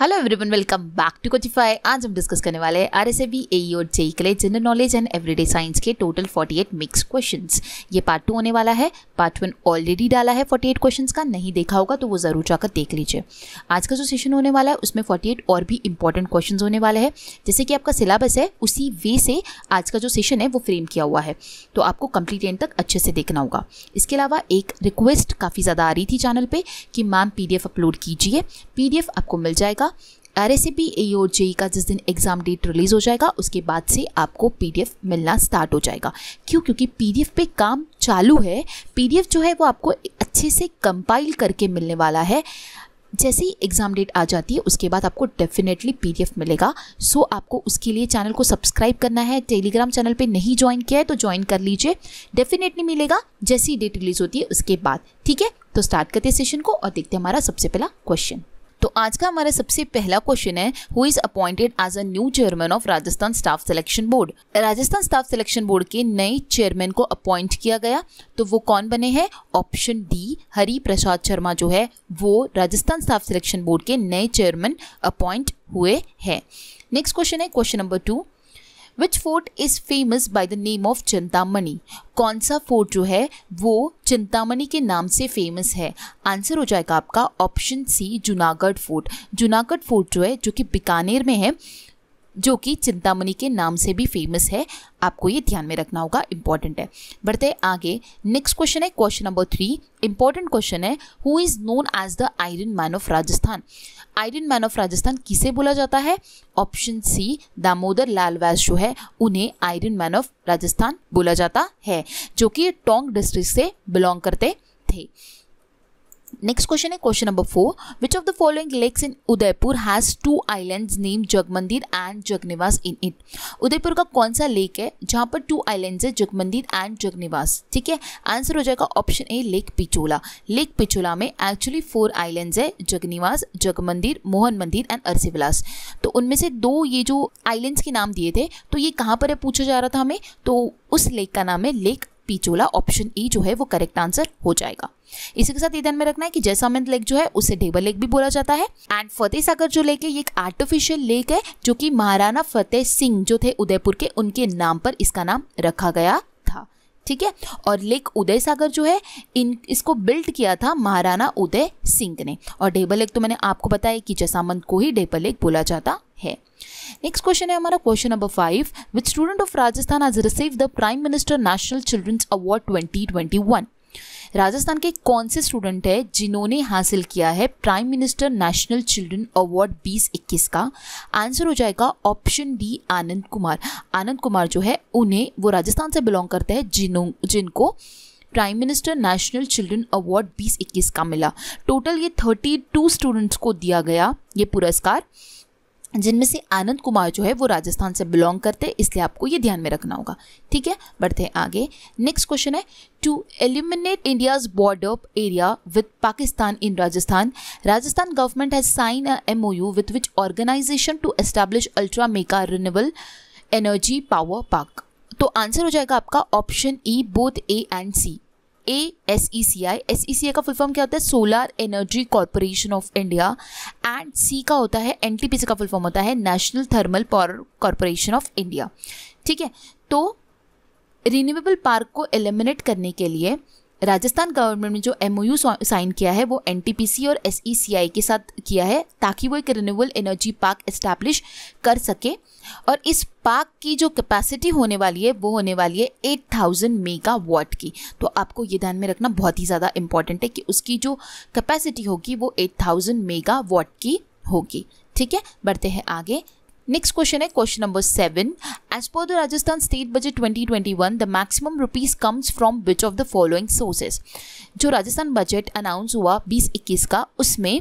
Hello everyone welcome back to Coachify आज हम discuss करने वाले हैं R S A B A और जेई के लिए general knowledge and everyday science के टोटल 48 मिक्स क्वेश्चंस ये पार्ट टू होने वाला है पार्ट वन ऑलरेडी डाला है 48 क्वेश्चंस का नहीं देखा होगा तो वो ज़रूर जाकर देख लीजिए आज का जो सेशन होने वाला है उसमें 48 और भी इंपॉर्टेंट क्वेश्चन होने वाले हैं जैसे कि आपका सिलेबस है उसी वे से आज का जो सेशन है वो फ्रेम किया हुआ है तो आपको कंप्लीट एंड तक अच्छे से देखना होगा इसके अलावा एक रिक्वेस्ट काफ़ी ज़्यादा आ रही थी चैनल पर कि मैम पी अपलोड कीजिए पी आपको मिल जाएगा जाएगा आर एस ए और का जिस दिन एग्ज़ाम डेट रिलीज़ हो जाएगा उसके बाद से आपको पीडीएफ मिलना स्टार्ट हो जाएगा क्यों क्योंकि पीडीएफ पे काम चालू है पीडीएफ जो है वो आपको अच्छे से कंपाइल करके मिलने वाला है जैसे ही एग्ज़ाम डेट आ जाती है उसके बाद आपको डेफिनेटली पीडीएफ मिलेगा सो आपको उसके लिए चैनल को सब्सक्राइब करना है टेलीग्राम चैनल पे नहीं ज्वाइन किया है तो ज्वाइन कर लीजिए डेफिनेटली मिलेगा जैसी डेट रिलीज़ होती है उसके बाद ठीक है तो स्टार्ट करते हैं सेशन को और देखते हैं हमारा सबसे पहला क्वेश्चन तो आज का हमारा सबसे पहला क्वेश्चन है who is appointed as a new chairman of Rajasthan staff selection board Rajasthan staff selection board के नए चेयरमैन को अपॉइंट किया गया तो वो कौन बने हैं ऑप्शन डी हरी प्रसाद शर्मा जो है वो राजस्थान स्टाफ सिलेक्शन बोर्ड के नए चेयरमैन अपॉइंट हुए हैं नेक्स्ट क्वेश्चन है question number two which fort is famous by the name of Chintamani कौन सा फोर्ट जो है वो चिंतामणि के नाम से फेमस है आंसर हो जाएगा आपका option C Junagarh fort Junagarh fort जो है जो कि बीकानेर में है जो कि चिंतामणि के नाम से भी फेमस है आपको ये ध्यान में रखना होगा इंपॉर्टेंट है बढ़ते हैं आगे नेक्स्ट क्वेश्चन है question number three important question है who is known as the iron man of Rajasthan iron man of Rajasthan किसे बोला जाता है ऑप्शन सी दामोदर लाल वैस जो है उन्हें आयरन मैन ऑफ राजस्थान बोला जाता है जो कि टोंग डिस्ट्रिक्ट से बिलोंग करते थे नेक्स्ट क्वेश्चन है question number four which of the following lakes in Udaipur has two islands name Jag Mandir and जग निवास इन इट उदयपुर का कौन सा लेक है जहाँ पर टू आइलैंड्स है जग मंदिर एंड जग निवास ठीक है आंसर हो जाएगा option A lake Pichola lake Pichola में एक्चुअली फोर आइलैंड्स है जग निवास जग मंदिर मोहन मंदिर एंड अरसिविलास तो उनमें से दो ये जो आइलैंड्स के नाम दिए थे तो ये कहाँ पर है पूछा जा रहा था हमें तो उस लेक का नाम है लेक पिचोला ऑप्शन ई जो है वो करेक्ट आंसर हो जाएगा इसी के साथ ये ध्यान में रखना है कि जैसामंद लेक जो है उसे डेबल लेक भी बोला जाता है एंड फतेह सागर जो लेक है ये एक आर्टिफिशियल लेक है जो कि महाराणा फतेह सिंह जो थे उदयपुर के उनके नाम पर इसका नाम रखा गया ठीक है और लेक उदय सागर जो है इन इसको बिल्ड किया था महाराणा उदय सिंह ने और डेबल लेक तो मैंने आपको बताया कि जसामंद को ही डेबल लेक बोला जाता है नेक्स्ट क्वेश्चन है हमारा question number five which student of Rajasthan आज receive the prime minister national children's award one Rajasthan के कौन से स्टूडेंट है जिन्होंने हासिल किया है prime minister national children award 2021 का आंसर हो जाएगा ऑप्शन डी आनंद कुमार आनंद कुमार जो है उन्हें वो राजस्थान से बिलोंग करते हैं जिन्हों जिनको prime minister national children award 2021 का मिला टोटल ये 32 स्टूडेंट्स को दिया गया ये पुरस्कार जिनमें से आनंद कुमार जो है वो राजस्थान से बिलोंग करते हैं इसलिए आपको ये ध्यान में रखना होगा ठीक है बढ़ते हैं आगे नेक्स्ट क्वेश्चन है to eliminate India's border area with Pakistan in Rajasthan Rajasthan government has sign a M O U with which organization to establish ultra mega renewable energy power park तो आंसर हो जाएगा आपका option E both A and C A S E C I S E C I का full form क्या होता है solar energy corporation of India and C का होता है एन टी पी सी का फुल फॉर्म होता है national thermal power corporation of India ठीक है तो रिन्यूएबल पार्क को एलिमिनेट करने के लिए राजस्थान गवर्नमेंट ने जो एम साइन किया है वो एन और एस e के साथ किया है ताकि वो एक रिन्यूबल एनर्जी पार्क इस्टेब्लिश कर सके और इस पार्क की जो कैपेसिटी होने वाली है वो होने वाली है 8000 मेगावाट की तो आपको ये ध्यान में रखना बहुत ही ज़्यादा इम्पॉर्टेंट है कि उसकी जो कैपेसिटी होगी वो 8000 वॉट की होगी ठीक है बढ़ते हैं आगे नेक्स्ट क्वेश्चन है question number seven as per the Rajasthan state budget 2021 the maximum rupees comes from which of the following sources जो राजस्थान बजट अनाउंस हुआ 2021 का उसमें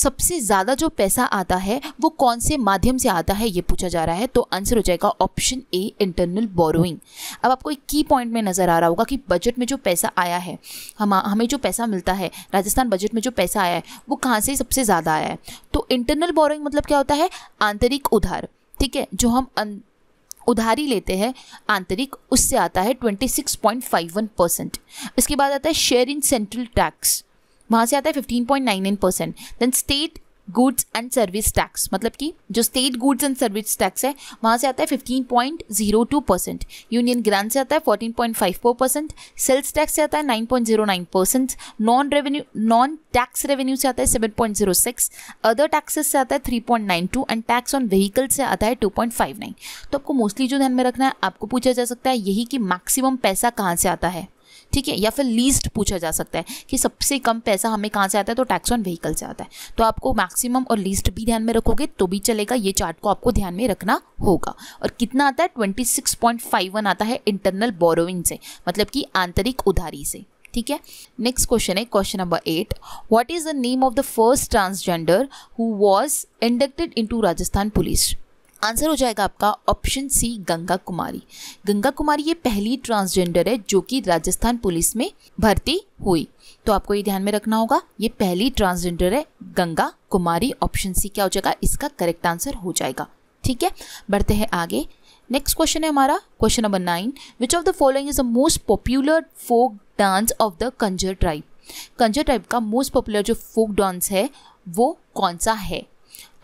सबसे ज़्यादा जो पैसा आता है वो कौन से माध्यम से आता है ये पूछा जा रहा है तो आंसर हो जाएगा ऑप्शन ए इंटरनल बोरोइंग अब आपको एक की पॉइंट में नज़र आ रहा होगा कि बजट में जो पैसा आया है हम हमें जो पैसा मिलता है राजस्थान बजट में जो पैसा आया है वो कहाँ से सबसे ज़्यादा आया है तो इंटरनल बोरोइंग मतलब क्या होता है आंतरिक उधार ठीक है जो हम अं, उधारी लेते हैं आंतरिक उससे आता है 26.51 परसेंट इसके बाद आता है शेयर इन सेंट्रल टैक्स वहाँ से आता है fifteen point nine nine percent then state goods and service tax मतलब कि जो state goods and service tax है वहाँ से आता है fifteen point zero two percent union grant से आता है fourteen point five four percent sales tax से आता है nine point zero nine percent non revenue non tax revenue से आता है seven point zero six other taxes से आता है three point nine two and tax on vehicle से आता है टू पॉइंट फाइव नाइन तो आपको मोस्टली जो ध्यान में रखना है आपको पूछा जा सकता है यही कि मैक्सिमम पैसा कहाँ से आता है ठीक है या फिर लीस्ट पूछा जा सकता है कि सबसे कम पैसा हमें कहाँ से आता है तो टैक्स ऑन व्हीकल से आता है तो आपको मैक्सिमम और लीस्ट भी ध्यान में रखोगे तो भी चलेगा ये चार्ट को आपको ध्यान में रखना होगा और कितना आता है twenty six point five one आता है इंटरनल बोरोइंग से मतलब कि आंतरिक उधारी से ठीक है नेक्स्ट क्वेश्चन है question number eight what is the name of the first transgender who was inducted into Rajasthan police answer हो जाएगा आपका ऑप्शन सी गंगा कुमारी गंगा कुमारी ये पहली ट्रांसजेंडर है जो कि राजस्थान पुलिस में भर्ती हुई तो आपको ये ध्यान में रखना होगा ये पहली ट्रांसजेंडर है गंगा कुमारी ऑप्शन सी क्या हो जाएगा इसका करेक्ट आंसर हो जाएगा ठीक है बढ़ते हैं आगे नेक्स्ट क्वेश्चन है हमारा question number nine which of the following is the most popular folk dance of the Kanjar tribe Kanjar tribe का मोस्ट पॉपुलर जो फोक डांस है वो कौन सा है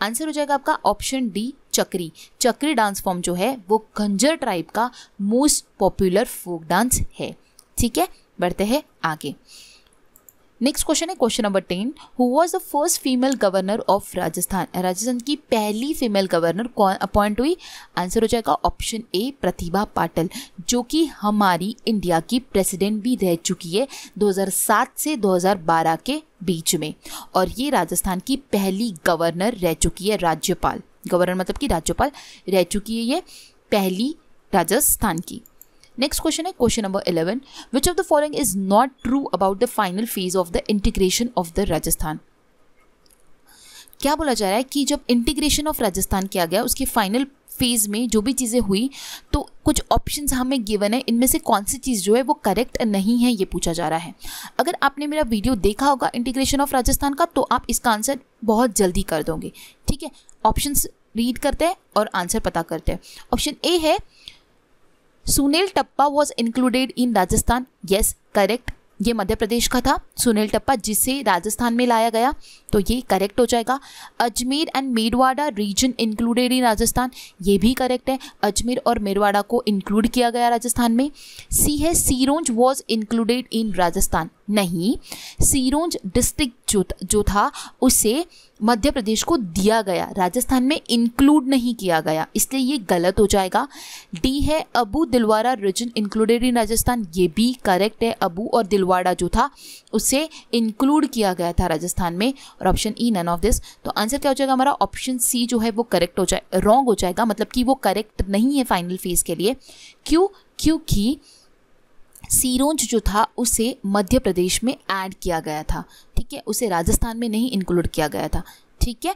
आंसर हो जाएगा आपका ऑप्शन डी चक्री चक्री डांस फॉर्म जो है वो खंजर ट्राइब का मोस्ट पॉपुलर फोक डांस है ठीक है बढ़ते हैं आगे नेक्स्ट क्वेश्चन है question number ten who was the first female governor of Rajasthan Rajasthan की पहली फीमेल गवर्नर कौन अपॉइंट हुई आंसर हो जाएगा ऑप्शन ए प्रतिभा पाटिल जो कि हमारी इंडिया की प्रेसिडेंट भी रह चुकी है 2007 से 2012 के बीच में और ये राजस्थान की पहली गवर्नर रह चुकी है राज्यपाल गवर्नर मतलब कि राज्यपाल रह चुकी है ये पहली राजस्थान की नेक्स्ट क्वेश्चन है question number eleven which of the following is not true about the final phase of the integration of the Rajasthan क्या बोला जा रहा है कि जब इंटीग्रेशन ऑफ राजस्थान किया गया उसके फाइनल फेज़ में जो भी चीज़ें हुई तो कुछ ऑप्शंस हमें गिवन है इनमें से कौन सी चीज़ जो है वो करेक्ट नहीं है ये पूछा जा रहा है अगर आपने मेरा वीडियो देखा होगा इंटीग्रेशन ऑफ राजस्थान का तो आप इसका आंसर बहुत जल्दी कर दोगे ठीक है ऑप्शंस रीड करते हैं और आंसर पता करते हैं ऑप्शन ए है Sunel Tappa was included in Rajasthan yes correct ये मध्य प्रदेश का था सुनील टप्पा जिसे राजस्थान में लाया गया तो ये करेक्ट हो जाएगा Ajmer and Merwara region included in Rajasthan ये भी करेक्ट है अजमेर और मेरवाड़ा को इंक्लूड किया गया राजस्थान में सी है Sironj was included in Rajasthan नहीं सिरोंज डिस्ट्रिक्ट जो जो था उसे मध्य प्रदेश को दिया गया राजस्थान में इंक्लूड नहीं किया गया इसलिए ये गलत हो जाएगा डी है Abu Dilwara region included in Rajasthan ये भी करेक्ट है अबू और दिलवाड़ा जो था उसे इंक्लूड किया गया था राजस्थान में और option E none of this तो आंसर क्या हो जाएगा हमारा ऑप्शन सी जो है वो करेक्ट हो जाए रॉन्ग हो जाएगा मतलब कि वो करेक्ट नहीं है फाइनल फेज के लिए क्यों क्योंकि सीरोंज जो था उसे मध्य प्रदेश में ऐड किया गया था ठीक है उसे राजस्थान में नहीं इंक्लूड किया गया था ठीक है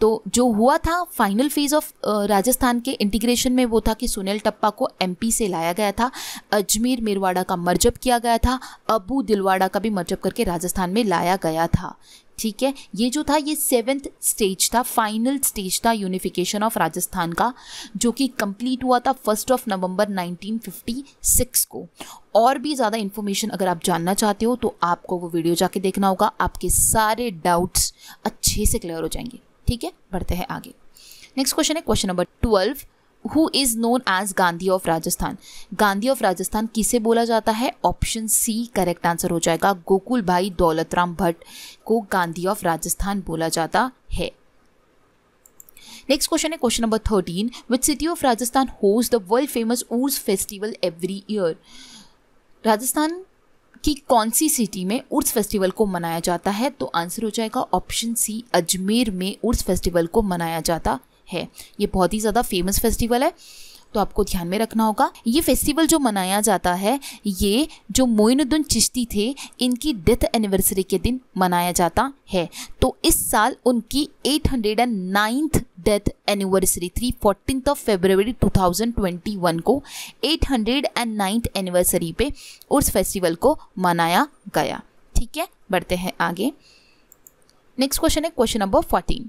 तो जो हुआ था फाइनल फेज ऑफ राजस्थान के इंटीग्रेशन में वो था कि सुनील टप्पा को एमपी से लाया गया था अजमेर मेरवाड़ा का मर्जब किया गया था अबू दिलवाड़ा का भी मर्जब करके राजस्थान में लाया गया था ठीक है ये जो था ये सेवेंथ स्टेज था फाइनल स्टेज था यूनिफिकेशन ऑफ राजस्थान का जो कि कंप्लीट हुआ था फर्स्ट ऑफ नवंबर 1956 को और भी ज़्यादा इन्फॉर्मेशन अगर आप जानना चाहते हो तो आपको वो वीडियो जाके देखना होगा आपके सारे डाउट्स अच्छे से क्लियर हो जाएंगे ठीक है बढ़ते हैं आगे नेक्स्ट क्वेश्चन है question number twelve who is known as Gandhi of Rajasthan Gandhi of Rajasthan किसे बोला जाता है ऑप्शन सी करेक्ट आंसर हो जाएगा गोकुल भाई दौलतराम भट्ट को गांधी ऑफ राजस्थान बोला जाता है नेक्स्ट क्वेश्चन है question number thirteen which city of Rajasthan होज the world famous Urs festival every year Rajasthan की कौन सी सिटी में उर्स फेस्टिवल को मनाया जाता है तो आंसर हो जाएगा ऑप्शन सी अजमेर में उर्स फेस्टिवल को मनाया जाता है ये बहुत ही ज़्यादा फेमस फेस्टिवल है तो आपको ध्यान में रखना होगा ये फेस्टिवल जो मनाया जाता है ये जो मोइनुद्दीन चिश्ती थे इनकी डेथ एनिवर्सरी के दिन मनाया जाता है तो इस साल उनकी eight hundred and ninth death anniversary three fourteen of February 2021 को eight hundred and ninth anniversary पे उस फेस्टिवल को मनाया गया ठीक है बढ़ते हैं आगे नेक्स्ट क्वेश्चन है question number fourteen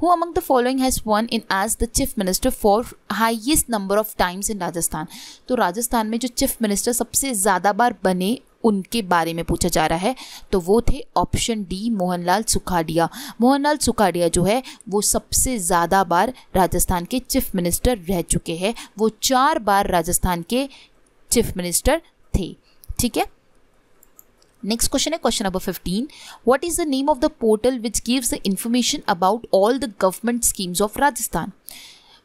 who among the following has won in as the chief minister for highest number of times in Rajasthan तो राजस्थान में जो चीफ मिनिस्टर सबसे ज़्यादा बार बने उनके बारे में पूछा जा रहा है तो वो थे ऑप्शन डी मोहनलाल सुखाडिया मोहनलाल सुखाडिया जो है वो सबसे ज़्यादा बार राजस्थान के चीफ मिनिस्टर रह चुके हैं वो चार बार राजस्थान के चीफ मिनिस्टर थे ठीक है Next question is question number 15. What is the name of the portal which gives the information about all the government schemes of Rajasthan?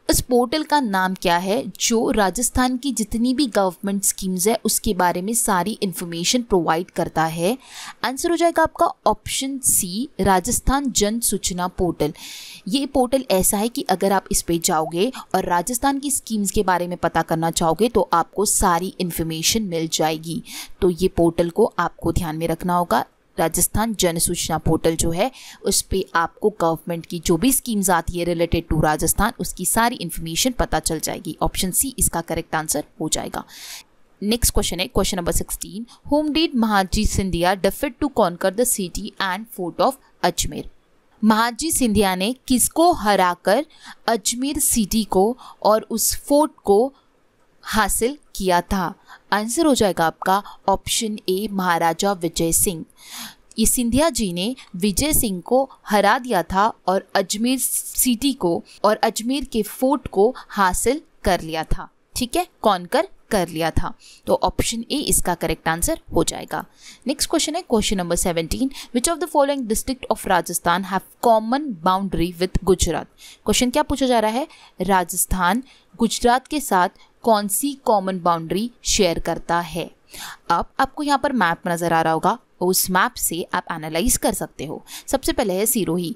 इस पोर्टल का नाम क्या है जो राजस्थान की जितनी भी गवर्नमेंट स्कीम्स है उसके बारे में सारी इन्फॉर्मेशन प्रोवाइड करता है आंसर हो जाएगा आपका ऑप्शन सी राजस्थान जन सूचना पोर्टल ये पोर्टल ऐसा है कि अगर आप इस पे जाओगे और राजस्थान की स्कीम्स के बारे में पता करना चाहोगे तो आपको सारी इन्फॉर्मेशन मिल जाएगी तो ये पोर्टल को आपको ध्यान में रखना होगा राजस्थान जन सूचना पोर्टल जो है उस पर आपको गवर्नमेंट की जो भी स्कीम्स आती है रिलेटेड टू राजस्थान उसकी सारी इन्फॉर्मेशन पता चल जाएगी ऑप्शन सी इसका करेक्ट आंसर हो जाएगा नेक्स्ट क्वेश्चन है question number sixteen whom did Mahaji Scindia defeat to conquer the city and fort of Ajmer Mahaji Scindia ने किसको हराकर अजमेर सिटी को और उस फोर्ट को हासिल किया था आंसर हो जाएगा आपका ऑप्शन ए महाराजा विजय सिंह ये सिंधिया जी ने विजय सिंह को हरा दिया था और अजमेर सिटी को और अजमेर के फोर्ट को हासिल कर लिया था ठीक है कौन कर कर लिया था तो ऑप्शन ए इसका करेक्ट आंसर हो जाएगा नेक्स्ट क्वेश्चन है question number seventeen which of the following district of Rajasthan have common boundary with Gujarat question क्या पूछा जा रहा है राजस्थान गुजरात के साथ कौन सी कॉमन बाउंड्री शेयर करता है अब आपको यहाँ पर मैप नज़र आ रहा होगा उस मैप से आप एनालाइज कर सकते हो सबसे पहले है सिरोही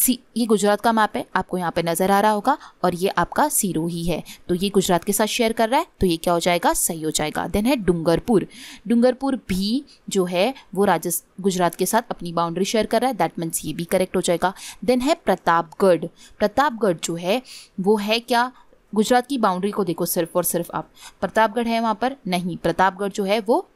सी ये गुजरात का मैप है आपको यहाँ पे नज़र आ रहा होगा और ये आपका सिरोही है तो ये गुजरात के साथ शेयर कर रहा है तो ये क्या हो जाएगा सही हो जाएगा देन है डूंगरपुर डूंगरपुर भी जो है वो राजस्थान गुजरात के साथ अपनी बाउंड्री शेयर कर रहा है दैट मीन्स ये भी करेक्ट हो जाएगा देन है प्रतापगढ़ प्रतापगढ़ जो है वो है क्या गुजरात की बाउंड्री को देखो सिर्फ और सिर्फ आप प्रतापगढ़ है वहां पर नहीं प्रतापगढ़ जो है वो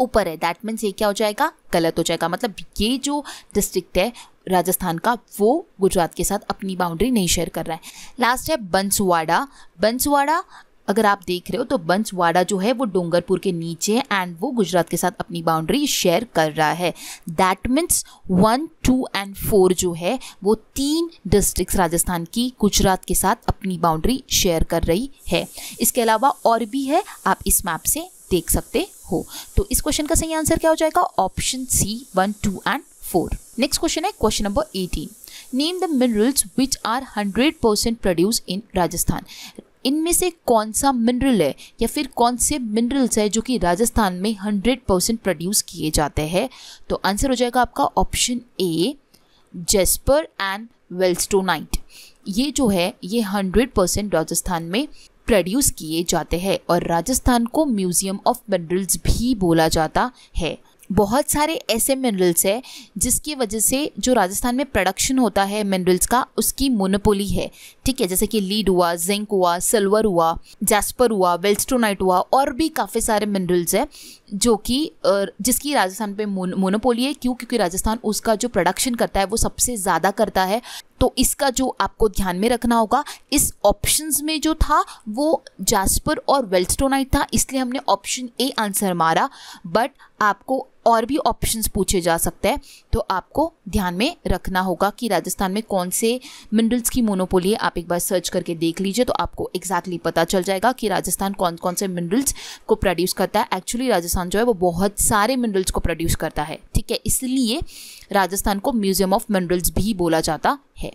ऊपर है दैट मीन्स ये क्या हो जाएगा गलत हो जाएगा मतलब ये जो डिस्ट्रिक्ट है राजस्थान का वो गुजरात के साथ अपनी बाउंड्री नहीं शेयर कर रहा है लास्ट है बंसवाड़ा बंसवाड़ा अगर आप देख रहे हो तो बंसवाड़ा जो है वो डोंगरपुर के नीचे है एंड वो गुजरात के साथ अपनी बाउंड्री शेयर कर रहा है that means one two and four जो है वो तीन डिस्ट्रिक्ट राजस्थान की गुजरात के साथ अपनी बाउंड्री शेयर कर रही है इसके अलावा और भी है आप इस मैप से देख सकते हो तो इस क्वेश्चन का सही आंसर क्या हो जाएगा option C one two and four next question है question number eighteen name the minerals which are hundred percent produce in Rajasthan इनमें से कौन सा मिनरल है या फिर कौन से मिनरल्स है जो कि राजस्थान में हंड्रेड परसेंट प्रोड्यूस किए जाते हैं तो आंसर हो जाएगा आपका option A jasper and wollastonite ये जो है ये हंड्रेड परसेंट राजस्थान में प्रोड्यूस किए जाते हैं और राजस्थान को म्यूजियम ऑफ मिनरल्स भी बोला जाता है बहुत सारे ऐसे मिनरल्स है जिसकी वजह से जो राजस्थान में प्रोडक्शन होता है मिनरल्स का उसकी मोनोपोली है ठीक है जैसे कि लीड हुआ जिंक हुआ सिल्वर हुआ जैस्पर हुआ वेल्स्टोनाइट हुआ और भी काफ़ी सारे मिनरल्स हैं जो कि जिसकी राजस्थान पे मोनोपोली है क्यों क्योंकि राजस्थान उसका जो प्रोडक्शन करता है वो सबसे ज़्यादा करता है तो इसका जो आपको ध्यान में रखना होगा इस ऑप्शंस में जो था वो जास्पर और वेल्थस्टोनाइट था इसलिए हमने ऑप्शन ए आंसर मारा बट आपको और भी ऑप्शंस पूछे जा सकते हैं तो आपको ध्यान में रखना होगा कि राजस्थान में कौन से मिनरल्स की मोनोपोली है आप एक बार सर्च करके देख लीजिए तो आपको एग्जैक्टली exactly पता चल जाएगा कि राजस्थान कौन कौन से मिनरल्स को प्रोड्यूस करता है एक्चुअली राजस्थान जो है वो बहुत सारे मिनरल्स को प्रोड्यूस करता है ठीक है इसलिए राजस्थान को म्यूजियम ऑफ मिनरल्स भी बोला जाता है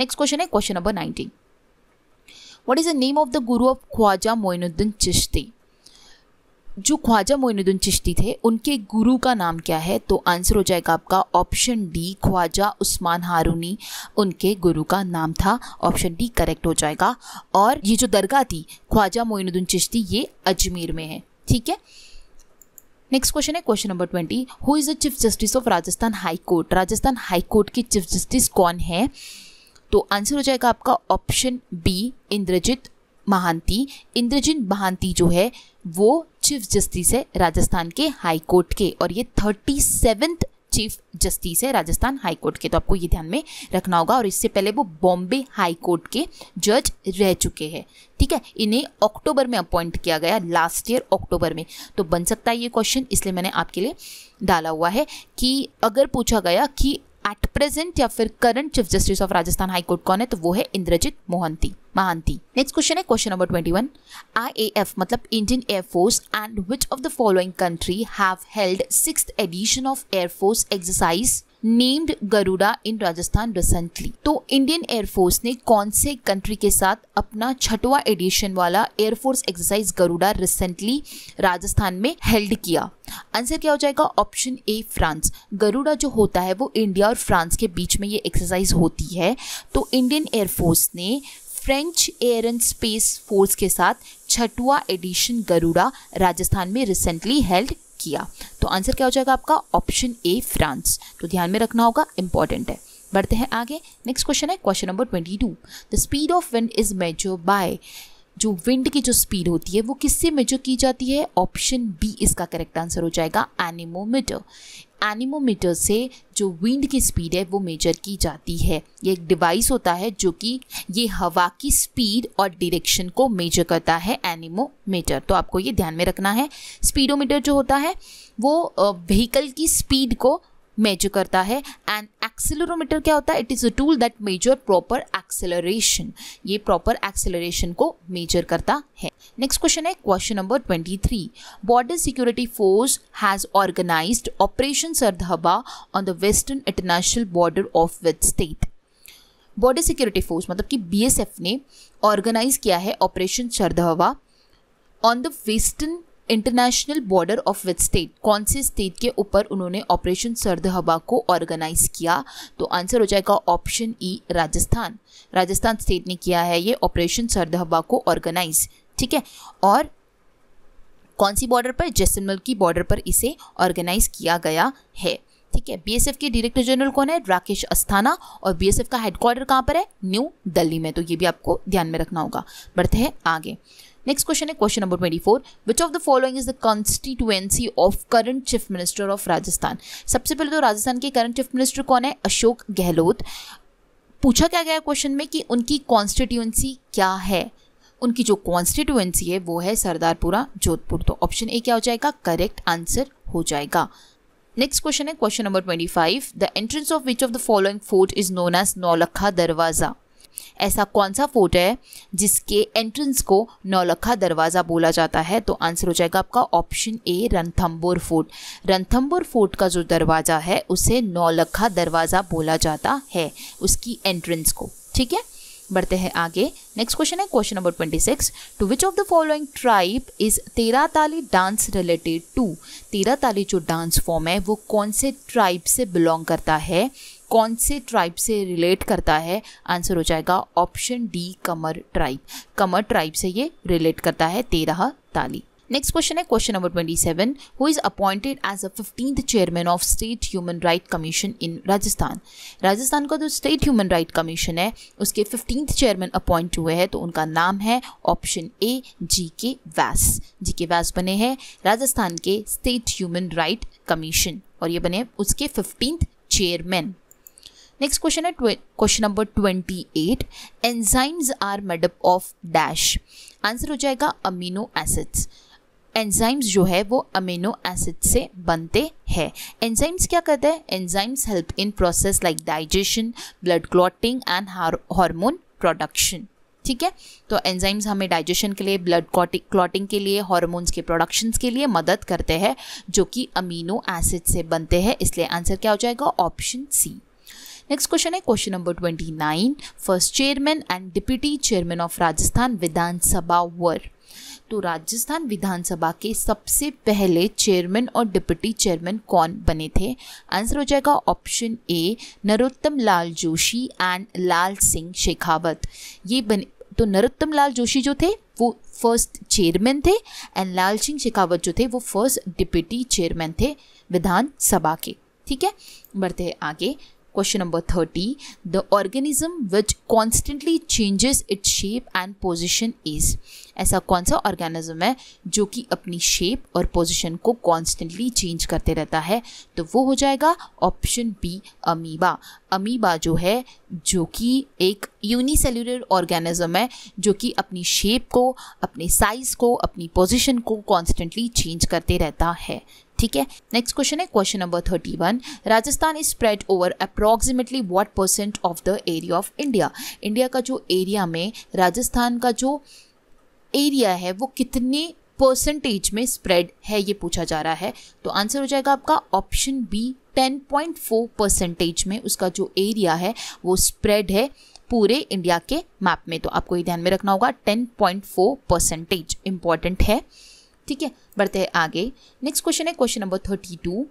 नेक्स्ट क्वेश्चन है question number nineteen what is the name of the guru of Khwaja Moinuddin Chishti जो ख्वाजा मोइनुद्दीन चिश्ती थे उनके गुरु का नाम क्या है तो आंसर हो जाएगा आपका ऑप्शन डी ख्वाजा उस्मान हारूनी उनके गुरु का नाम था ऑप्शन डी करेक्ट हो जाएगा और ये जो दरगाह थी ख्वाजा मोइनुद्दीन चिश्ती ये अजमेर में है ठीक है नेक्स्ट क्वेश्चन है question number twenty who is the chief justice of Rajasthan high court Rajasthan high court के चीफ जस्टिस कौन है तो आंसर हो जाएगा आपका ऑप्शन बी इंद्रजीत महांती इंद्रजीत महांती जो है वो चीफ जस्टिस है राजस्थान के हाई कोर्ट के और ये थर्टी सेवेंथ चीफ जस्टिस है राजस्थान हाई कोर्ट के तो आपको ये ध्यान में रखना होगा और इससे पहले वो बॉम्बे हाई कोर्ट के जज रह चुके हैं ठीक है इन्हें अक्टूबर में अपॉइंट किया गया लास्ट ईयर अक्टूबर में तो बन सकता है ये क्वेश्चन इसलिए मैंने आपके लिए डाला हुआ है कि अगर पूछा गया कि एट प्रेजेंट या फिर current chief justice of Rajasthan high court कौन है तो वो है इंद्रजीत मोहंती महांती नेक्स्ट क्वेश्चन है question number twenty one I मतलब Indian air force and which of the following country have held six edition of air force exercise named Garuda in Rajasthan recently तो इंडियन एयरफोर्स ने कौन से कंट्री के साथ अपना छठवा एडिशन वाला air force exercise Garuda recently Rajasthan में हेल्ड किया आंसर क्या हो जाएगा ऑप्शन ए फ्रांस गरुड़ा जो होता है वो इंडिया और फ्रांस के बीच में ये एक्सरसाइज होती है तो इंडियन एयरफोर्स ने French air and space force के साथ छठवा एडिशन गरुड़ा राजस्थान में रिसेंटली हेल्ड किया तो आंसर क्या हो जाएगा आपका ऑप्शन ए फ्रांस तो ध्यान में रखना होगा इंपॉर्टेंट है बढ़ते हैं आगे नेक्स्ट क्वेश्चन है question number twenty two the speed of wind is measure by जो विंड की जो स्पीड होती है वो किससे मेजर की जाती है ऑप्शन बी इसका करेक्ट आंसर हो जाएगा एनिमोमीटर एनिमोमीटर से जो विंड की स्पीड है वो मेजर की जाती है ये एक डिवाइस होता है जो कि ये हवा की स्पीड और डिरेक्शन को मेजर करता है एनिमोमीटर तो आपको ये ध्यान में रखना है स्पीडोमीटर जो होता है वो व्हीकल की स्पीड को मेजर करता है एंड एक्सेलरोमीटर क्या होता है it is a tool that measure proper acceleration ये प्रॉपर एक्सेलरेशन को मेजर करता है नेक्स्ट क्वेश्चन है question number twenty three border security force has organize operation Sardhawa on the western international border of with state border security force मतलब कि B ने organize किया है operation Sardhawa on the western international border of with state कौन से state के ऊपर उन्होंने ऑपरेशन सर्द हवा को ऑर्गेनाइज किया तो आंसर हो जाएगा option E e, Rajasthan Rajasthan state ने किया है ये ऑपरेशन सर्द हवा को ऑर्गेनाइज ठीक है और कौन सी बॉर्डर पर जैसलमल की बॉर्डर पर इसे ऑर्गेनाइज किया गया है ठीक है बीएसएफ के डायरेक्टर जनरल कौन है राकेश अस्थाना और बीएसएफ का हेडक्वार्टर कहाँ पर है न्यू दिल्ली में तो ये भी आपको ध्यान में रखना होगा बढ़ते हैं आगे नेक्स्ट क्वेश्चन है question number twenty four which of the following is the constituency of current chief minister of Rajasthan सबसे पहले तो राजस्थान के करंट चीफ मिनिस्टर कौन है अशोक गहलोत पूछा क्या गया क्वेश्चन में कि उनकी कॉन्स्टिट्युएंसी क्या है उनकी जो कॉन्स्टिट्यूएंसी है वो है सरदारपुरा जोधपुर तो ऑप्शन ए क्या हो जाएगा करेक्ट आंसर हो जाएगा नेक्स्ट क्वेश्चन है question number twenty five the entrance of which of the following fort is known as Naulakha Darwaza ऐसा कौन सा फोर्ट है जिसके एंट्रेंस को नौलखा दरवाज़ा बोला जाता है तो आंसर हो जाएगा आपका option A Ranthambore fort Ranthambore fort का जो दरवाज़ा है उसे नौलखा दरवाज़ा बोला जाता है उसकी एंट्रेंस को ठीक है बढ़ते हैं आगे नेक्स्ट क्वेश्चन है question number twenty six to which of the following tribe is Terah Tali dance related to तेरा ताली जो डांस फॉर्म है वो कौन से ट्राइब से बिलोंग करता है कौन से ट्राइब से रिलेट करता है आंसर हो जाएगा option D Kamar tribe Kamar tribe से ये रिलेट करता है तेरह ताली नेक्स्ट क्वेश्चन है question number twenty seven who is appointed as a fifteenth chairman of state human right commission in Rajasthan Rajasthan का जो स्टेट ह्यूमन राइट कमीशन है उसके फिफ्टींथ चेयरमैन अपॉइंट हुए हैं तो उनका नाम है ऑप्शन ए जी के वैस जी के वैस बने हैं राजस्थान के स्टेट ह्यूमन राइट कमीशन और ये बने उसके फिफ्टींथ चेयरमैन नेक्स्ट क्वेश्चन है question number twenty eight enzymes are made up of dash answer हो जाएगा अमीनो एसिड्स एंजाइम्स जो है वो अमीनो एसिड से बनते हैं एंजाइम्स क्या करते हैं enzymes help in process like digestion blood clotting and hormone production ठीक है तो एंजाइम्स हमें डाइजेशन के लिए ब्लड क्लॉटिंग के लिए हॉर्मोन्स के प्रोडक्शन के लिए मदद करते हैं जो कि अमीनो एसिड से बनते हैं इसलिए आंसर क्या हो जाएगा ऑप्शन सी नेक्स्ट क्वेश्चन है question number twenty nine first chairman and deputy chairman of Rajasthan Vidhan Sabha were तो राजस्थान विधानसभा के सबसे पहले चेयरमैन और डिप्टी चेयरमैन कौन बने थे आंसर हो जाएगा option A Narottam Lal Joshi and Lal Singh Shekhawat ये बने तो नरोत्तम लाल जोशी जो थे वो फर्स्ट चेयरमैन थे एंड लाल सिंह शेखावत जो थे वो फर्स्ट डिप्टी चेयरमैन थे विधानसभा के ठीक है बढ़ते हैं आगे Question number 30. The organism which constantly changes its shape and position is. ऐसा कौन सा ऑर्गेनिज्म है जो कि अपनी शेप और पोजीशन को कॉन्स्टेंटली चेंज करते रहता है तो वो हो जाएगा ऑप्शन बी अमीबा अमीबा जो है जो कि एक यूनिसेल्युलर ऑर्गेनिज्म है जो कि अपनी शेप को अपने साइज़ को अपनी पोजीशन को कॉन्स्टेंटली चेंज करते रहता है ठीक है नेक्स्ट क्वेश्चन है question number thirty one Rajasthan is spread over approximately what percent of the area of India India का जो एरिया में राजस्थान का जो एरिया है वो कितने परसेंटेज में स्प्रेड है ये पूछा जा रहा है तो आंसर हो जाएगा आपका ऑप्शन बी 10.4 परसेंटेज में उसका जो एरिया है वो स्प्रेड है पूरे इंडिया के मैप में तो आपको ये ध्यान में रखना होगा 10.4 परसेंटेज इंपॉर्टेंट है ठीक है बढ़ते हैं आगे नेक्स्ट क्वेश्चन है question number thirty two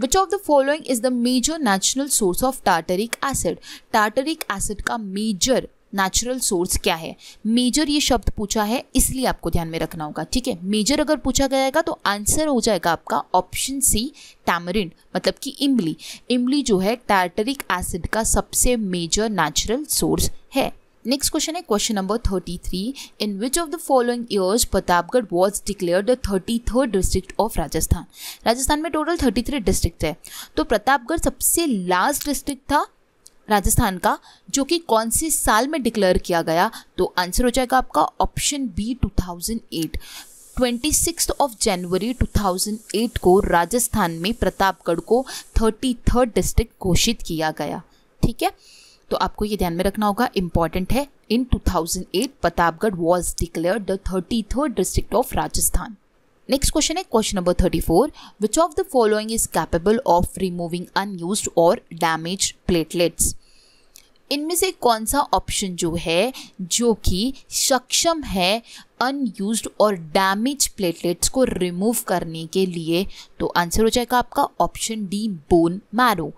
which of the following is the major natural source of tartaric acid tartaric acid का मेजर नेचुरल सोर्स क्या है मेजर ये शब्द पूछा है इसलिए आपको ध्यान में रखना होगा ठीक है मेजर अगर पूछा जाएगा तो आंसर हो जाएगा आपका ऑप्शन सी टैमरिन मतलब कि इमली इमली जो है टार्टरिक एसिड का सबसे मेजर नेचुरल सोर्स है नेक्स्ट क्वेश्चन है question number thirty three in which of the following years Pratapgarh was declare the thirty third district of Rajasthan Rajasthan में टोटल थर्टी थ्री डिस्ट्रिक्ट है तो प्रतापगढ़ सबसे लास्ट डिस्ट्रिक्ट था राजस्थान का जो कि कौन से साल में डिक्लेयर किया गया तो आंसर हो जाएगा आपका option B at twenty six of January 2008 को राजस्थान में प्रतापगढ़ को थर्टी थर्ड डिस्ट्रिक्ट घोषित किया गया ठीक है तो आपको ये ध्यान में रखना होगा इंपॉर्टेंट है in 2008 Pratapgarh was declare the thirty third district of Rajasthan next question है question number thirty four which of the following is capable of removing unused और डैमेज प्लेटलेट्स इनमें से कौन सा ऑप्शन जो है जो कि सक्षम है अनयूज्ड और डैमेज प्लेटलेट्स को रिमूव करने के लिए तो आंसर हो जाएगा आपका option D bone marrow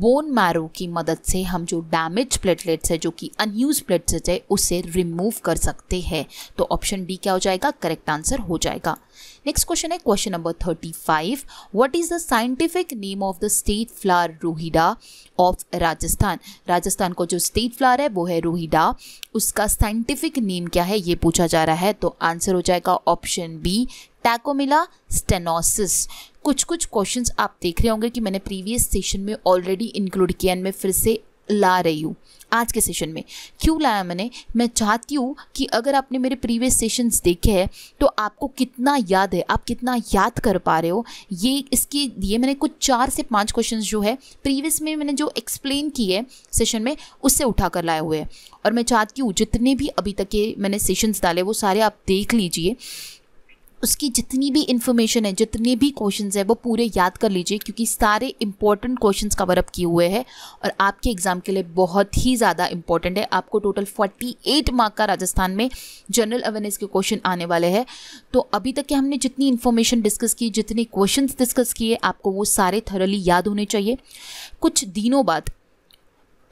bone marrow की मदद से हम जो डैमेज प्लेटलेट्स है जो कि अनयूज प्लेटलेट्स है उसे रिमूव कर सकते हैं तो ऑप्शन डी क्या हो जाएगा करेक्ट आंसर हो जाएगा नेक्स्ट क्वेश्चन है question number thirty five what is the scientific name of the state flower rohida of Rajasthan Rajasthan को जो स्टेट फ्लावर है वो है रोहिडा उसका साइंटिफिक नेम क्या है ये पूछा जा रहा है तो आंसर हो जाएगा ऑप्शन बी टैकोमिला स्टेनोसिस कुछ कुछ क्वेश्चंस आप देख रहे होंगे कि मैंने प्रीवियस सेशन में ऑलरेडी इंक्लूड किया मैं फिर से ला रही हूँ आज के सेशन में क्यों लाया मैंने मैं चाहती हूँ कि अगर आपने मेरे प्रीवियस सेशंस देखे हैं तो आपको कितना याद है आप कितना याद कर पा रहे हो ये इसके लिए मैंने कुछ चार से पाँच क्वेश्चंस जो है प्रीवियस में मैंने जो एक्सप्लेन किए सेशन में उससे उठा कर लाए हुए हैं और मैं चाहती हूँ जितने भी अभी तक के मैंने सेशंस डाले वो सारे आप देख लीजिए उसकी जितनी भी इन्फॉर्मेशन है जितने भी क्वेश्चंस है वो पूरे याद कर लीजिए क्योंकि सारे इंपॉर्टेंट क्वेश्चंस कवर अप किए हुए हैं और आपके एग्ज़ाम के लिए बहुत ही ज़्यादा इंपॉर्टेंट है आपको टोटल 48 मार्क का राजस्थान में जनरल अवेयरनेस के क्वेश्चन आने वाले हैं तो अभी तक के हमने जितनी इन्फॉर्मेशन डिस्कस की जितने क्वेश्चन डिस्कस किए आपको वो सारे थरली याद होने चाहिए कुछ दिनों बाद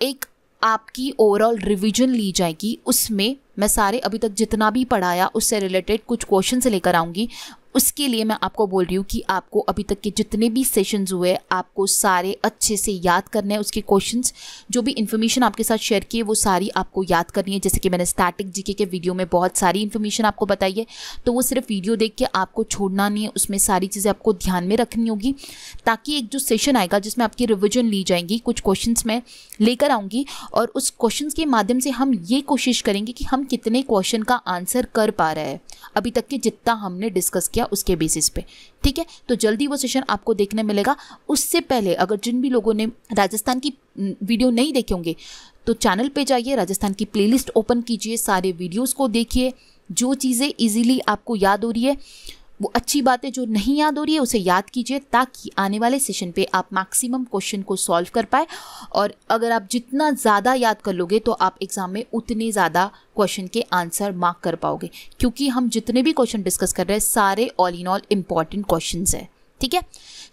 एक आपकी ओवरऑल रिविजन ली जाएगी उसमें मैं सारे अभी तक जितना भी पढ़ाया उससे रिलेटेड कुछ क्वेश्चन लेकर आऊँगी उसके लिए मैं आपको बोल रही हूँ कि आपको अभी तक के जितने भी सेशंस हुए आपको सारे अच्छे से याद करने हैं उसके क्वेश्चंस जो भी इन्फॉर्मेशन आपके साथ शेयर किए वो सारी आपको याद करनी है जैसे कि मैंने स्टैटिक जीके के वीडियो में बहुत सारी इन्फॉर्मेशन आपको बताई है तो वो सिर्फ वीडियो देख के आपको छोड़ना नहीं है उसमें सारी चीज़ें आपको ध्यान में रखनी होगी ताकि एक जो सेशन आएगा जिसमें आपकी रिविजन ली जाएंगी कुछ क्वेश्चन मैं लेकर आऊँगी और उस क्वेश्चन के माध्यम से हम ये कोशिश करेंगे कि हम कितने क्वेश्चन का आंसर कर पा रहे हैं अभी तक के जितना हमने डिस्कस किया उसके बेसिस पे ठीक है तो जल्दी वो सेशन आपको देखने मिलेगा उससे पहले अगर जिन भी लोगों ने राजस्थान की वीडियो नहीं देखे होंगे तो चैनल पे जाइए राजस्थान की प्लेलिस्ट ओपन कीजिए सारे वीडियोस को देखिए जो चीज़ें इजीली आपको याद हो रही है वो अच्छी बातें जो नहीं याद हो रही है उसे याद कीजिए ताकि आने वाले सेशन पे आप मैक्सिमम क्वेश्चन को सॉल्व कर पाए और अगर आप जितना ज़्यादा याद कर लोगे तो आप एग्ज़ाम में उतने ज़्यादा क्वेश्चन के आंसर मार्क कर पाओगे क्योंकि हम जितने भी क्वेश्चन डिस्कस कर रहे हैं सारे all in all important question है ठीक है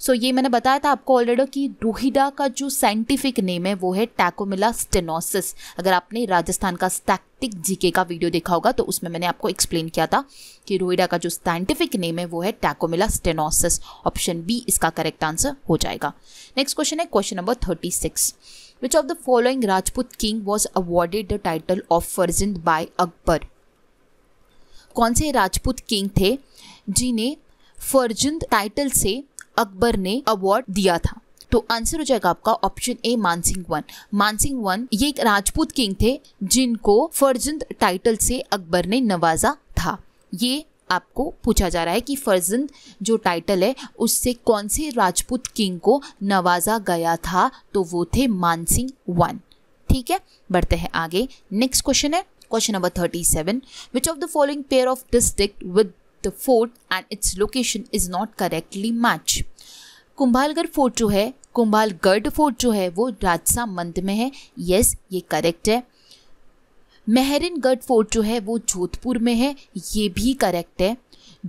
सो ये मैंने बताया था आपको ऑलरेडी कि डोहिडा का जो साइंटिफिक नेम है वो है टैकोमिला स्टेनोसिस अगर आपने राजस्थान का स्टैक साइंटिफिक जीके का वीडियो देखा होगा तो उसमें मैंने आपको एक्सप्लेन किया था कि रोइडा का जो साइंटिफिक नेम है वो है टैकोमिला स्टेनोसिस ऑप्शन बी इसका करेक्ट आंसर हो जाएगा नेक्स्ट क्वेश्चन है question number thirty six which of the following Rajput king was awarded the title of Farzand by Akbar कौन से राजपूत किंग थे जिन्हें फर्जिंद टाइटल से अकबर ने अवार्ड दिया था तो आंसर हो जाएगा आपका option A Mansingh one Mansingh one ये एक राजपूत किंग थे जिनको फर्जंद टाइटल से अकबर ने नवाजा था ये आपको पूछा जा रहा है कि फर्जंद जो टाइटल है उससे कौन से राजपूत किंग को नवाजा गया था तो वो थे मानसिंह वन ठीक है बढ़ते हैं आगे नेक्स्ट क्वेश्चन है question number thirty seven which of the following pair of district with the fort and its location is not correctly match Kumbhalgarh fort जो है कुंभालगढ़ फोर्ट जो है वो राजसा मंद में है यस ये करेक्ट है मेहरिनगढ़ फोर्ट जो है वो जोधपुर में है ये भी करेक्ट है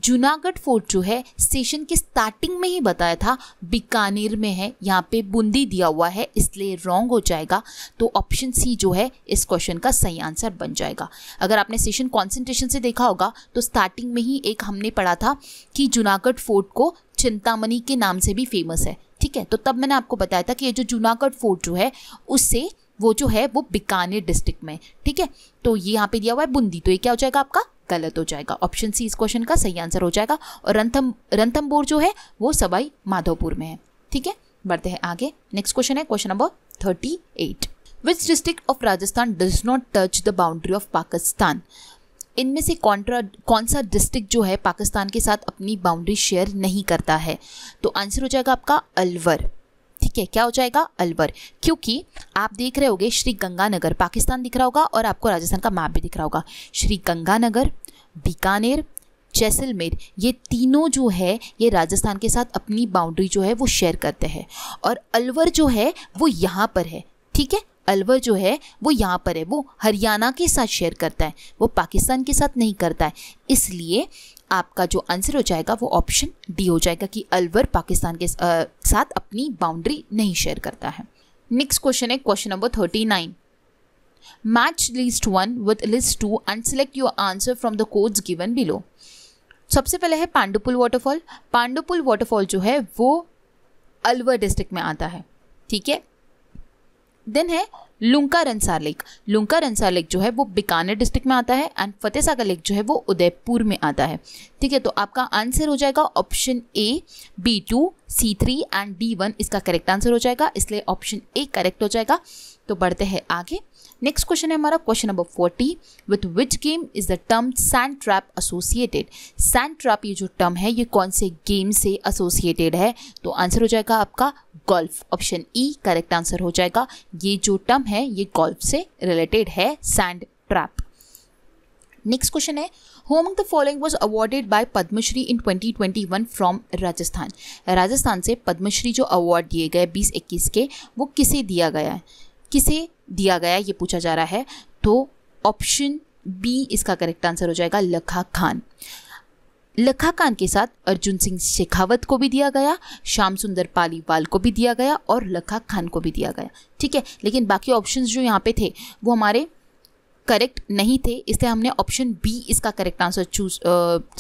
जूनागढ़ फोर्ट जो है स्टेशन के स्टार्टिंग में ही बताया था बीकानेर में है यहाँ पे बूंदी दिया हुआ है इसलिए रॉन्ग हो जाएगा तो ऑप्शन सी जो है इस क्वेश्चन का सही आंसर बन जाएगा अगर आपने स्टेशन कॉन्सेंट्रेशन से देखा होगा तो स्टार्टिंग में ही एक हमने पढ़ा था कि जूनागढ़ फोर्ट को चिंतामणि के नाम से भी फेमस है ठीक है तो तब मैंने आपको बताया था कि ये जो जूनागढ़ फोर्ट जो है उससे वो जो है वो बीकानेर डिस्ट्रिक्ट में ठीक है तो ये यहाँ पे दिया हुआ है बूंदी तो ये क्या हो जाएगा आपका गलत हो जाएगा ऑप्शन सी इस क्वेश्चन का सही आंसर हो जाएगा और रंथम रंथमपुर जो है वो सवाई माधोपुर में है ठीक है बढ़ते हैं आगे नेक्स्ट क्वेश्चन है question number thirty eight which district of Rajasthan does not touch the boundary of Pakistan इनमें से कॉन्ट्रा कौन सा डिस्ट्रिक्ट जो है पाकिस्तान के साथ अपनी बाउंड्री शेयर नहीं करता है तो आंसर हो जाएगा आपका अलवर ठीक है क्या हो जाएगा अलवर क्योंकि आप देख रहे होगे श्री गंगानगर पाकिस्तान दिख रहा होगा और आपको राजस्थान का मैप भी दिख रहा होगा श्री गंगानगर बीकानेर जैसलमेर ये तीनों जो है ये राजस्थान के साथ अपनी बाउंड्री जो है वो शेयर करते हैं और अलवर जो है वो यहाँ पर है ठीक है अलवर जो है वो यहाँ पर है वो हरियाणा के साथ शेयर करता है वो पाकिस्तान के साथ नहीं करता है इसलिए आपका जो आंसर हो जाएगा वो ऑप्शन डी हो जाएगा कि अलवर पाकिस्तान के साथ अपनी बाउंड्री नहीं शेयर करता है नेक्स्ट क्वेश्चन है question number thirty nine match list one with list two and select your answer from the codes given below सबसे पहले है पांडुपुल वाटरफॉल पांडुपुल वाटरफॉल जो है वो अलवर डिस्ट्रिक्ट में आता है ठीक है देन है लुंका रनसार लेक लुंका रंसार लेक जो है वो बीकानेर डिस्ट्रिक्ट में आता है एंड फतेह सागर लेक जो है वो उदयपुर में आता है ठीक है तो आपका आंसर हो जाएगा option A B two C three and D one इसका करेक्ट आंसर हो जाएगा इसलिए ऑप्शन ए करेक्ट हो जाएगा तो बढ़ते हैं आगे नेक्स्ट क्वेश्चन है हमारा question number forty with which game is the term sand trap associated sand trap ये जो टर्म है ये कौन से गेम से एसोसिएटेड है तो आंसर हो जाएगा आपका golf option E correct answer हो जाएगा ये जो टर्म है ये गोल्फ से रिलेटेड है सैंड ट्रैप नेक्स्ट क्वेश्चन है whom the following was awarded by Padma Shri in 2021 from Rajasthan Rajasthan से पद्मश्री जो अवार्ड दिए गए 2021 के वो किसे दिया गया है किसे दिया गया ये पूछा जा रहा है तो ऑप्शन बी इसका करेक्ट आंसर हो जाएगा लखा खान लखा खान के साथ अर्जुन सिंह शेखावत को भी दिया गया श्याम सुंदर पालीवाल को भी दिया गया और लखा खान को भी दिया गया ठीक है लेकिन बाकी ऑप्शंस जो यहाँ पे थे वो हमारे करेक्ट नहीं थे इसलिए हमने ऑप्शन बी इसका करेक्ट आंसर चूज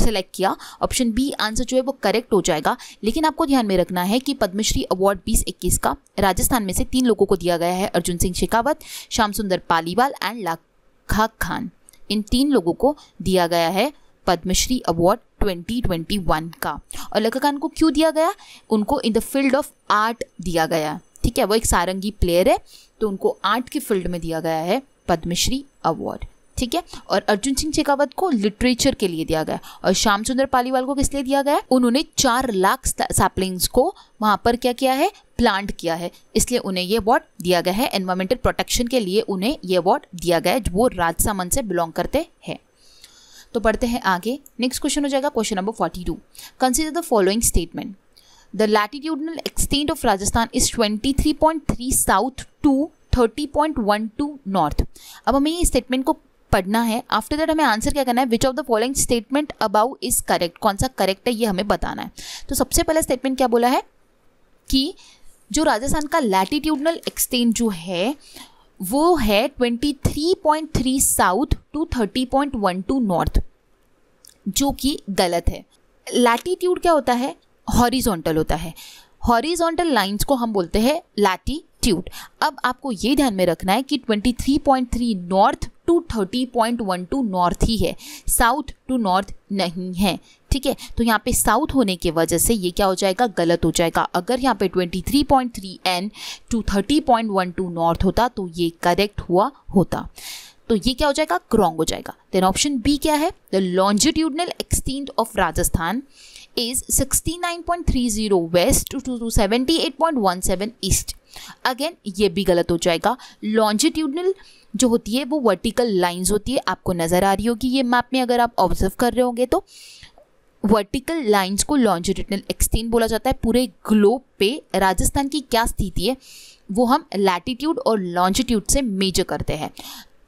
सेलेक्ट किया ऑप्शन बी आंसर जो है वो करेक्ट हो जाएगा लेकिन आपको ध्यान में रखना है कि पद्मश्री अवार्ड बीस इक्कीस का राजस्थान में से तीन लोगों को दिया गया है अर्जुन सिंह शेखावत श्याम सुंदर पालीवाल एंड लाखा खान इन तीन लोगों को दिया गया है पद्मश्री अवार्ड 2021 का और लखा खान को क्यों दिया गया उनको in the field of art दिया गया ठीक है वो एक सारंगी प्लेयर है तो उनको आर्ट के फील्ड में दिया गया है पद्मश्री अवार्ड ठीक है और अर्जुन सिंह शेखावत को लिटरेचर के लिए दिया गया और श्याम सुंदर पालीवाल को किस लिए दिया गया उन्होंने चार लाख सैपलिंग्स को वहां पर क्या किया है प्लांट किया है इसलिए उन्हें ये अवार्ड दिया गया है एनवायरमेंटल प्रोटेक्शन के लिए उन्हें ये अवार्ड दिया गया है वो राजसामंद से बिलोंग करते हैं तो पढ़ते हैं आगे नेक्स्ट क्वेश्चन हो जाएगा question number forty two consider the following statement the latitudinal extent of Rajasthan is twenty three point three south to thirty point one two north अब हमें ये स्टेटमेंट को पढ़ना है आफ्टर दैट हमें आंसर क्या करना है which of the following statement about is correct कौन सा करेक्ट है ये हमें बताना है तो सबसे पहला स्टेटमेंट क्या बोला है कि जो राजस्थान का लैटिट्यूडनल एक्सटेंट जो है वो है 23.3 साउथ टू 30.12 नॉर्थ जो कि गलत है लैटीट्यूड क्या होता है हॉरिजोंटल होता है हॉरिजोंटल लाइंस को हम बोलते हैं लैटी एल्टीट्यूड अब आपको ये ध्यान में रखना है कि 23.3 नॉर्थ टू 30.12 नॉर्थ ही है साउथ टू नॉर्थ नहीं है ठीक है तो यहाँ पे साउथ होने की वजह से ये क्या हो जाएगा गलत हो जाएगा अगर यहाँ पे 23.3 एन टू 30.12 नॉर्थ होता तो ये करेक्ट हुआ होता तो ये क्या हो जाएगा क्रॉन्ग हो जाएगा देन ऑप्शन बी क्या है the longitudinal extent of Rajasthan is 69.30 west to 78.17 east again ये भी गलत हो जाएगा लॉन्जिट्यूडनल जो होती है वो वर्टिकल लाइंस होती है आपको नज़र आ रही होगी ये मैप में अगर आप ऑब्जर्व कर रहे होंगे तो वर्टिकल लाइंस को लॉन्जिट्यूडनल एक्सटेन बोला जाता है पूरे ग्लोब पे राजस्थान की क्या स्थिति है वो हम लैटिट्यूड और लॉन्जिट्यूड से मेजर करते हैं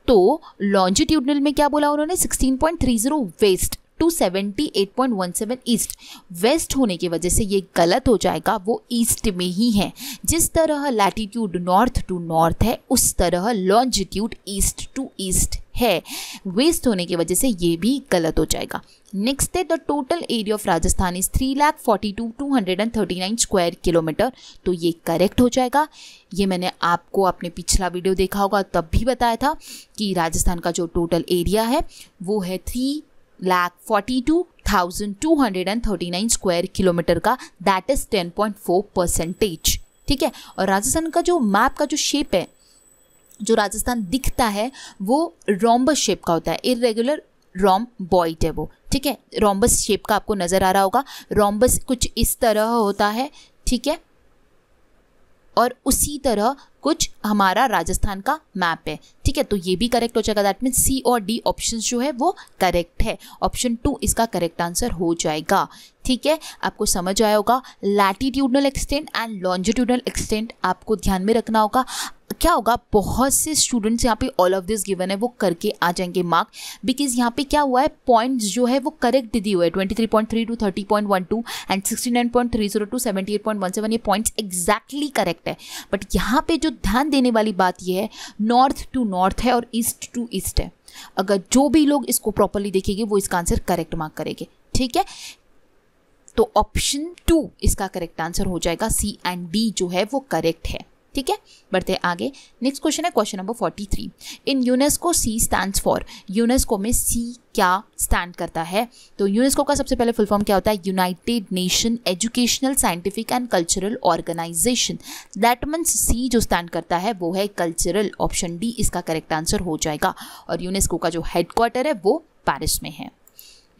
तो लॉन्जिट्यूडनल में क्या बोला उन्होंने 16.30 west to seventy eight point one seven east west होने की वजह से ये गलत हो जाएगा वो ईस्ट में ही है जिस तरह लैटिट्यूड नॉर्थ टू नॉर्थ है उस तरह लॉन्जिट्यूड ईस्ट टू ईस्ट है वेस्ट होने की वजह से ये भी गलत हो जाएगा नेक्स्ट है the total area of Rajasthan is three lakh forty two two hundred and thirty nine square kilometer तो ये करेक्ट हो जाएगा ये मैंने आपको अपने पिछला वीडियो देखा होगा तब भी बताया था कि राजस्थान का जो टोटल एरिया है वो है three lakh forty two thousand two hundred and thirty nine square kilometer का that is ten point four percentage ठीक है और राजस्थान का जो मैप का जो शेप है जो राजस्थान दिखता है वो रोम्बस शेप का होता है इरेगुलर रोम बॉइट है वो ठीक है रोम्बस शेप का आपको नज़र आ रहा होगा रोम्बस कुछ इस तरह होता है ठीक है और उसी तरह कुछ हमारा राजस्थान का मैप है ठीक है तो ये भी करेक्ट हो जाएगा दैट मीन सी और डी ऑप्शन जो है वो करेक्ट है ऑप्शन टू इसका करेक्ट आंसर हो जाएगा ठीक है आपको समझ आया होगा latitudinal extent and longitudinal extent आपको ध्यान में रखना होगा क्या होगा बहुत से स्टूडेंट्स यहाँ पे ऑल ऑफ दिस गिवन है वो करके आ जाएंगे मार्क बिकॉज यहाँ पे क्या हुआ है पॉइंट्स जो है वो करेक्ट दी हुए twenty three point two thirty and sixty nine to seventy ये पॉइंट्स एग्जैक्टली करेक्ट है बट यहाँ पे जो ध्यान देने वाली बात ये है नॉर्थ टू नॉर्थ है और ईस्ट टू ईस्ट है अगर जो भी लोग इसको प्रॉपरली देखेंगे वो इसका आंसर करेक्ट मार्क करेंगे ठीक है तो ऑप्शन टू इसका करेक्ट आंसर हो जाएगा सी एंड डी जो है वो करेक्ट है ठीक है बढ़ते हैं आगे नेक्स्ट क्वेश्चन है question number forty three in UNESCO C stand for UNESCO में सी क्या स्टैंड करता है तो यूनेस्को का सबसे पहले फुल फॉर्म क्या होता है United Nation Educational Scientific and Cultural Organization that means C जो स्टैंड करता है वो है कल्चरल ऑप्शन डी इसका करेक्ट आंसर हो जाएगा और यूनेस्को का जो हेडक्वार्टर है वो पैरिस में है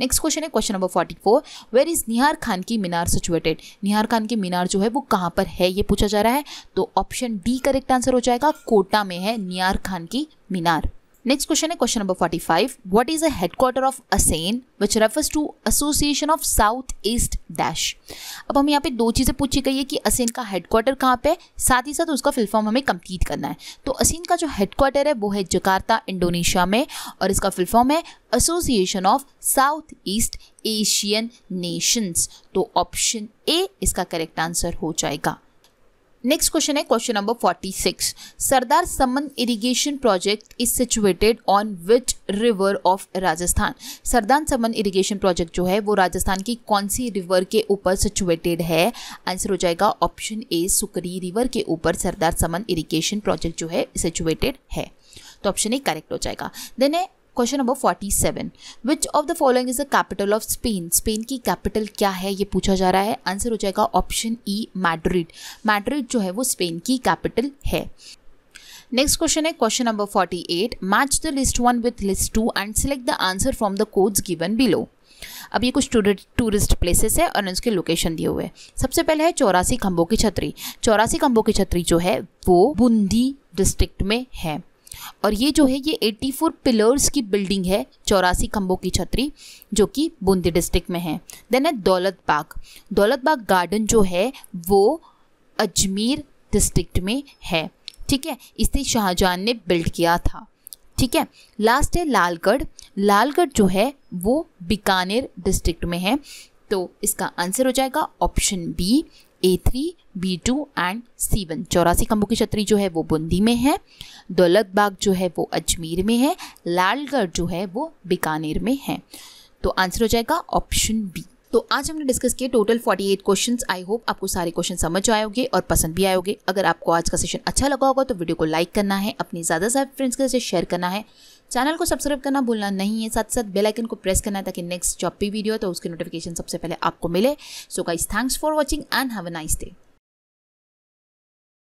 नेक्स्ट क्वेश्चन है question number forty four where is Nihar Khan की मीनार सिचुएटेड निहार खान की मीनार जो है वो कहाँ पर है ये पूछा जा रहा है तो ऑप्शन डी करेक्ट आंसर हो जाएगा कोटा में है निहार खान की मीनार नेक्स्ट क्वेश्चन है question number 45. Five is is headquarter of ASEAN which refers to association of south east dash अब हमें यहाँ पे दो चीज़ें पूछी गई है कि असेन का हेडक्वार्टर कहाँ पे है साथ ही साथ उसका फिलफॉर्म हमें कंप्लीट करना है तो असेन का जो हेडक्वार्टर है वो है जकार्ता इंडोनेशिया में और इसका फिलफॉर्म है Association of south East Asian Nations तो ऑप्शन ए इसका करेक्ट आंसर हो जाएगा नेक्स्ट क्वेश्चन है question number 46 Sardar Samand irrigation project is situated on which river of Rajasthan Sardar Samand irrigation project जो है वो राजस्थान की कौन सी रिवर के ऊपर सिचुएटेड है आंसर हो जाएगा ऑप्शन ए सुकरी रिवर के ऊपर सरदार समन इरिगेशन प्रोजेक्ट जो है सिचुएटेड है तो ऑप्शन ए करेक्ट हो जाएगा देन है question number forty seven which of the following is the capital of Spain Spain की कैपिटल क्या है ये पूछा जा रहा है आंसर हो जाएगा ऑप्शन ई मैड्रिड मैड्रिड जो है वो स्पेन की कैपिटल है नेक्स्ट क्वेश्चन है question number forty eight match the list one with list two and select the answer from the codes given below अब ये कुछ टूरिस्ट प्लेसेस है और उसके लोकेशन दिए हुए हैं सबसे पहले है चौरासी खंबों की छतरी चौरासी खंबों की छतरी जो है वो बूंदी डिस्ट्रिक्ट में है और ये जो है ये 84 पिलर्स की बिल्डिंग है चौरासी खम्बों की छतरी जो कि बूंदी डिस्ट्रिक्ट में है देन है दौलत बाग दौलत बाग गार्डन जो है वो अजमेर डिस्ट्रिक्ट में है ठीक है इसे शाहजहान ने बिल्ड किया था ठीक है लास्ट है लालगढ़ लालगढ़ जो है वो बीकानेर डिस्ट्रिक्ट में है तो इसका आंसर हो जाएगा option B A three B two and C one चौरासी कंबू की छतरी जो है वो बूंदी में है दौलत बाग जो है वो अजमेर में है लालगढ़ जो है वो बीकानेर में है तो आंसर हो जाएगा ऑप्शन बी तो आज हमने डिस्कस किए टोटल 48 क्वेश्चंस आई होप आपको सारे क्वेश्चन समझ आए होंगे और पसंद भी आए होंगे अगर आपको आज का सेशन अच्छा लगा होगा तो वीडियो को लाइक करना है अपने ज़्यादा से फ्रेंड्स के साथ शेयर करना है चैनल को सब्सक्राइब करना भूलना नहीं है साथ साथ बेल आइकन को प्रेस करना है ताकि नेक्स्ट जब भी वीडियो तो उसकी नोटिफिकेशन सबसे पहले आपको मिले so guys thanks for watching and have a nice day